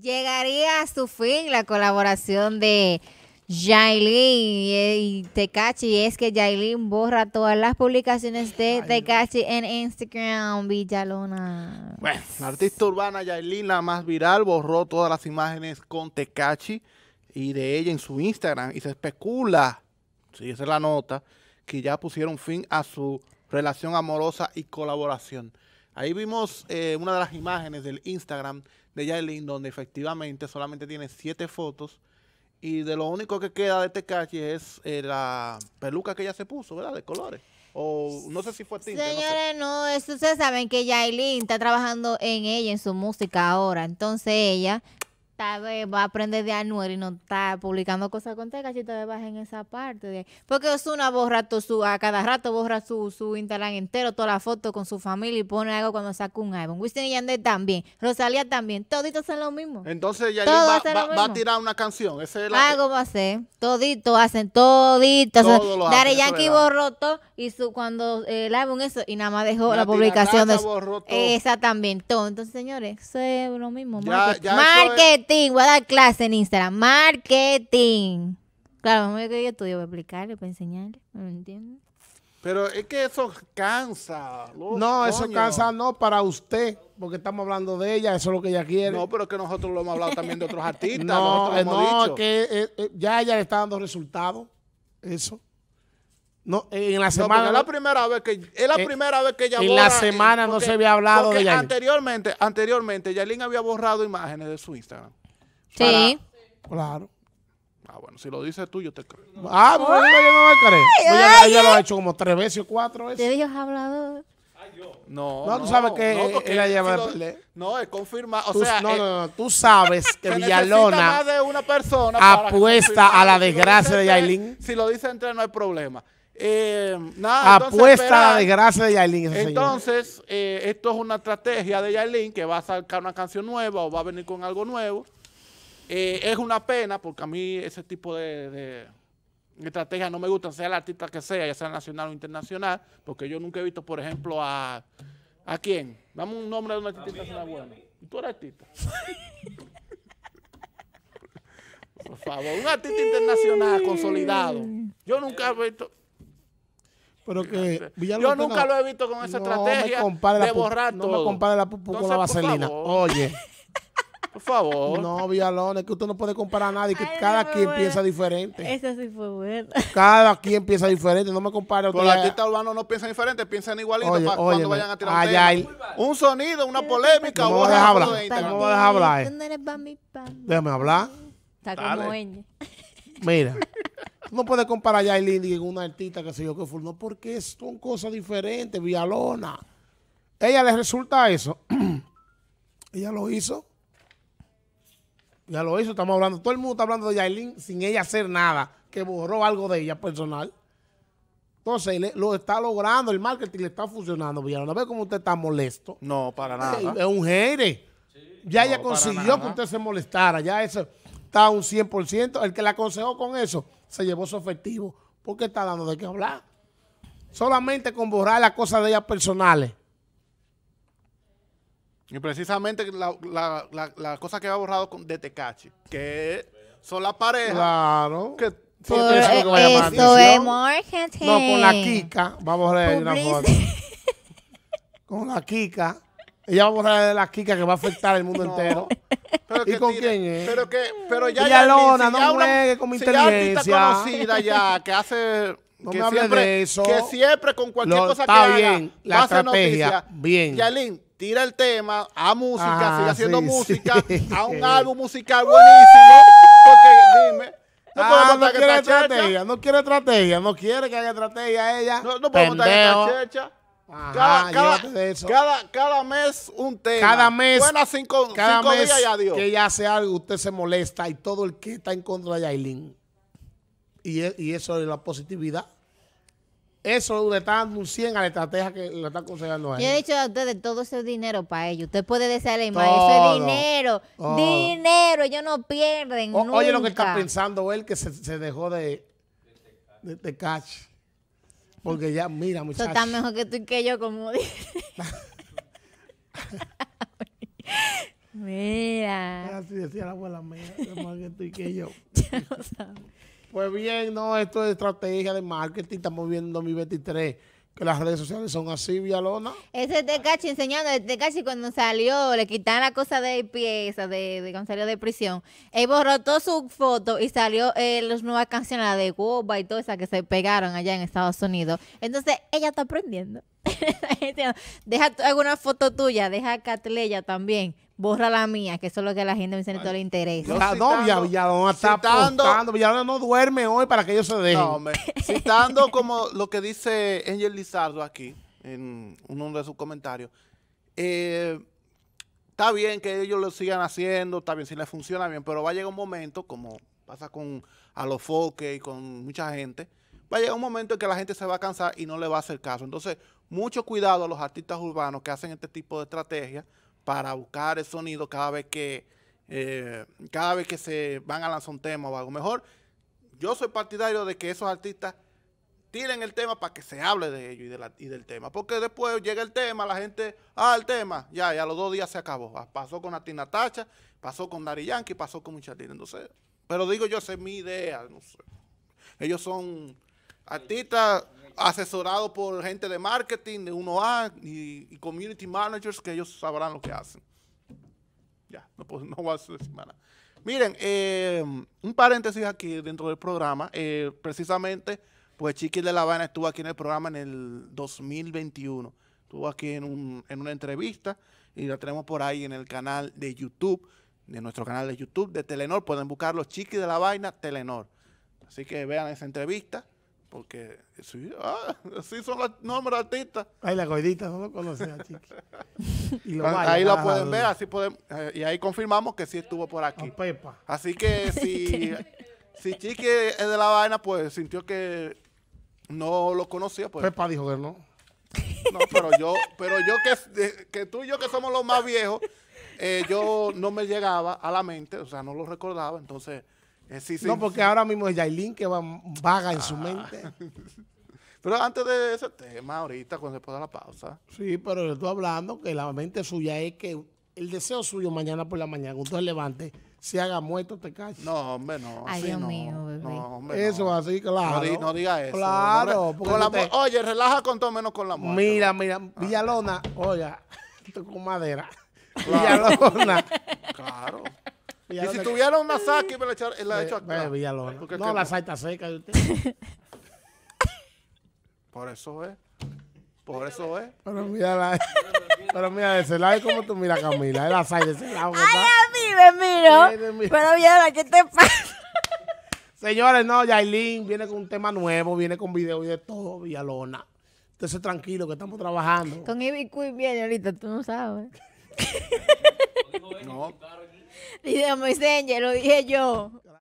Llegaría a su fin la colaboración de Yailin y eh, Tecachi. es que Yailin borra todas las publicaciones de Tecachi en Instagram, Villalona. Bueno, la artista urbana Yailin, la más viral, borró todas las imágenes con Tecachi y de ella en su Instagram. Y se especula, si esa es la nota, que ya pusieron fin a su relación amorosa y colaboración. Ahí vimos eh, una de las imágenes del Instagram de Yailin, donde efectivamente solamente tiene siete fotos. Y de lo único que queda de este caché es eh, la peluca que ella se puso, ¿verdad? De colores. O no sé si fue tinte. Señores, no, ustedes saben que Yailin está trabajando en ella, en su música ahora. Entonces ella tal vez va a aprender de Anuel y no está publicando cosas con si tal vez en esa parte. De... Porque Osuna borra todo su, a cada rato borra su, su Instagram entero, toda la foto con su familia y pone algo cuando saca un álbum. Wisin y Yandel también, Rosalía también, toditos hacen lo mismo. Entonces ya va, a tirar una canción. ese la algo va a hacer, toditos hacen, toditos. Todo Dare Yankee borró todo y su, cuando el álbum eso, y nada más dejó la, publicación de esa también. Todo. Entonces, señores, eso es lo mismo. market voy a dar clase en Instagram. Marketing. Claro, voy que yo estudio para explicarle, para enseñarle, ¿me Pero es que eso cansa. no, eso cansa no para usted, porque estamos hablando de ella, eso es lo que ella quiere. No, pero es que nosotros lo hemos hablado también de otros artistas. no, eh, no, que eh, eh, ya ella le está dando resultados, eso. No, en la semana. es la primera vez que es la primera vez que ella En la semana no se había hablado de Yailin. Anteriormente, anteriormente, Yailin había borrado imágenes de su Instagram. Sí. claro. Ah, bueno, si lo dices tú, yo te creo. Ah, bueno, yo no me creo. Ella, ella, lo ha hecho como tres veces o cuatro veces. Te dijo hablador. No, no, tú sabes que no, No, es confirmado. O tú, sea, no, no, tú sabes que Villalona apuesta a la desgracia de Yailin. Si lo dice entre no hay problema. Eh, Apuesta de gracia de Yailin. Entonces, eh, esto es una estrategia de Yailin que va a sacar una canción nueva o va a venir con algo nuevo. Eh, es una pena porque a mí ese tipo de, Estrategia no me gusta sea el artista que sea, ya sea nacional o internacional, porque yo nunca he visto, por ejemplo, a. ¿A quién? Dame un nombre de un artista internacional bueno. Tú eres artista. por favor, un artista internacional consolidado. Yo nunca he visto. Pero que Yo nunca lo he visto con esa estrategia No me compares la pupu con la vaselina. Oye. Por favor. No, Villalón, que usted no puede comparar a nadie, que cada quien piensa diferente. Esa sí fue buena. Cada quien piensa diferente, no me compare a usted. Los artistas urbanos no piensan diferente, piensan igualito cuando vayan a tirar ay, un, un sonido, una polémica. No me dejas hablar, no me hablar. Eh. Déjame hablar. Está como Mira, no puede comparar a Yailin con una artista que se yo que No, porque son cosas diferentes, Vialona. Ella le resulta eso. ella lo hizo. Ya lo hizo, estamos hablando. Todo el mundo está hablando de Yailin sin ella hacer nada, que borró algo de ella personal. Entonces, lo está logrando, el marketing le está funcionando, Villalona. ¿Ve cómo usted está molesto? No, para nada. Es, un jere. Ya ella consiguió que usted se molestara. Ya eso está un 100%. El que la aconsejó con eso se llevó su efectivo. porque está dando de qué hablar? Solamente con borrar las cosas de ellas personales. Y precisamente la, cosa que ha borrado con, de Tecachi, que son las parejas. Claro. Que, eso, No, con la Kika, vamos a borrar una foto. con la Kika. Ella va a borrar la Kika que va a afectar el mundo entero. Pero ¿Y con tira, quién es? Pero, que, pero ya, ya, si no juegue con mi si inteligencia. Ya conocida ya, que hace... No que me siempre, de Que siempre con cualquier Lo, cosa está que bien, haga, la estrategia, noticia. bien. Yalín, tira el tema a música, ah, sigue haciendo música, a un álbum musical buenísimo. porque, dime... No, ah, no quiere estrategia, no quiere estrategia, no quiere que haga estrategia ella. No, no podemos estar en la checha cada, mes un tema. Cada mes. cada mes Que ella hace algo, usted se molesta y todo el que está en contra de Yailin. Y, e, y eso es la positividad. Eso le está dando un 100 a la estrategia que le está aconsejando a Yo he dicho a ustedes, todo ese dinero para ellos. Usted puede desearle más. Eso dinero. Dinero. Ellos no pierden. Oye lo que está pensando él, que se, dejó de, de, de porque ya, mira, muchachos. Tú estás mejor que tú y que yo, como dice. mira. Así ah, decía la abuela mía, mejor que tú y que yo. Ya lo sabes. pues bien, no, esto es estrategia de marketing. Estamos viendo mi 2023 que las redes sociales son así, vialona. Ese cachi enseñando, el Tecachi cuando salió, le quitaron la cosa de pieza, de, de cuando salió de prisión. Él borró todas su foto y salió eh, las nuevas canciones, la de Cuba y todas esas que se pegaron allá en Estados Unidos. Entonces, ella está aprendiendo. deja alguna foto tuya, deja Catleya también borra la mía, que eso es lo que a la gente me le interesa. La no, Villalona está Villalona no duerme hoy para que ellos se dejen. No, hombre. citando como lo que dice Angel Lizardo aquí, en uno de sus comentarios, eh, está bien que ellos lo sigan haciendo, está bien, si les funciona bien, pero va a llegar un momento, como pasa con a los foques y con mucha gente, va a llegar un momento en que la gente se va a cansar y no le va a hacer caso. Entonces, mucho cuidado a los artistas urbanos que hacen este tipo de estrategias, para buscar el sonido cada vez que, eh, cada vez que se van a lanzar un tema o algo. Mejor, yo soy partidario de que esos artistas tiren el tema para que se hable de ello y, del tema. Porque después llega el tema, la gente, ah, el tema, ya, ya los dos días se acabó. Ah, pasó con Atina Tacha, pasó con Dari Yankee, pasó con Muchatina. Entonces, pero digo yo, esa es mi idea, no sé. Ellos son artistas asesorado por gente de marketing, de 1A y, community managers que ellos sabrán lo que hacen. Ya, no, voy a hacer semana. Miren, eh, un paréntesis aquí dentro del programa. Eh, precisamente, pues Chiqui de La vaina estuvo aquí en el programa en el 2021. Estuvo aquí en, en una entrevista y la tenemos por ahí en el canal de YouTube, de nuestro canal de YouTube de Telenor. Pueden buscarlo Chiquis de la Vaina Telenor. Así que vean esa entrevista porque sí, ah, son los nombres artistas. Ahí la gordita no lo conocía Chiqui. lo ah, ahí la ah, pueden ver, así podemos, eh, y ahí confirmamos que sí estuvo por aquí. A Pepa. Así que si, si Chiqui es de la vaina, pues sintió que no lo conocía, pues. Pepa dijo que no. No, pero yo, pero yo que, que tú y yo que somos los más viejos, eh, yo no me llegaba a la mente, o sea, no lo recordaba, entonces eh, no, porque ahora mismo es Yailin que va, vaga en su ah. mente. Pero antes de ese tema, ahorita, cuando se pueda la pausa. Sí, pero le estoy hablando que la mente suya es que el deseo suyo mañana por la mañana, cuando usted levante, se haga muerto, te cae. No, hombre, no. Ay, Dios mío, bebé. No, hombre, eso así, claro. No, diga eso. Claro. oye, relaja con todo menos con la muerte. Mira, mira, ah. Villalona, oiga, con madera. Villalona. claro. Y si tuviera una saque que me la he hecho acá. No, la no. está seca de usted. Por eso es. Por eso es. Pero mira Pero mira, de ese lado es como tú miras Camila. Es la de ese lado. Ay, a mí me miro. Pero mira, ¿qué te pasa? Señores, no, Yailin viene con un tema nuevo, viene con video y de todo, Villalona. Entonces, tranquilo, que estamos trabajando. Con Ivy Queen viene ahorita, tú no sabes. no. Dice Moisés, lo dije yo.